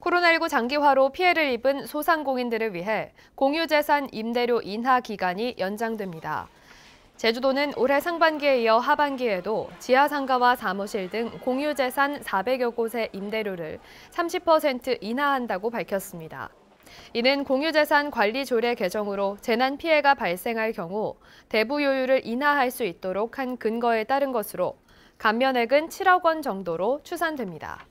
코로나19 장기화로 피해를 입은 소상공인들을 위해 공유재산 임대료 인하 기간이 연장됩니다. 제주도는 올해 상반기에 이어 하반기에도 지하상가와 사무실 등 공유재산 400여 곳의 임대료를 30% 인하한다고 밝혔습니다. 이는 공유재산 관리 조례 개정으로 재난 피해가 발생할 경우 대부 요율을 인하할 수 있도록 한 근거에 따른 것으로 감면액은 7억 원 정도로 추산됩니다.